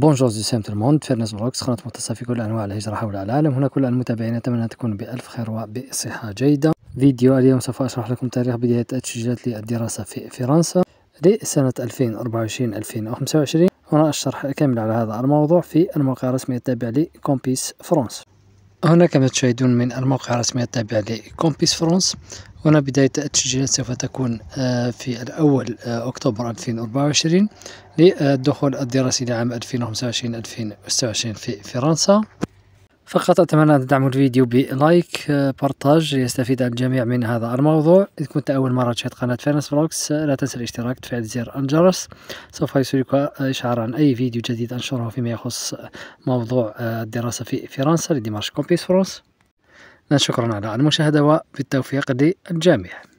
بونجور دي تو الموند فيرنس بلوكس قناة في كل أنواع الهجرة حول العالم هنا كل المتابعين أتمنى أن تكونوا بألف خير وبصحة جيدة فيديو اليوم سوف أشرح لكم تاريخ بداية التسجيلات للدراسة في فرنسا لسنة 2024-2025 هنا الشرح كامل على هذا الموضوع في الموقع الرسمي التابع لكومبيس فرنس هنا كما تشاهدون من الموقع الرسمي التابع لكومبيس فرنس هنا بداية التسجيلات سوف تكون آه، في الأول آه، أكتوبر 2024 للدخول الدراسي لعام 2025-2026 في فرنسا فقط أتمنى أن تدعموا الفيديو بلايك آه، بارتاج ليستفيد الجميع من هذا الموضوع إذا كنت أول مرة تشاهد قناة فينس فلوكس لا تنسى الاشتراك تفعيل زر الجرس سوف يصلك إشعار عن أي فيديو جديد أنشره فيما يخص موضوع الدراسة في فرنسا لديمارش كومبيس فرنسا شكرا على المشاهدة وبالتوفيق للجميع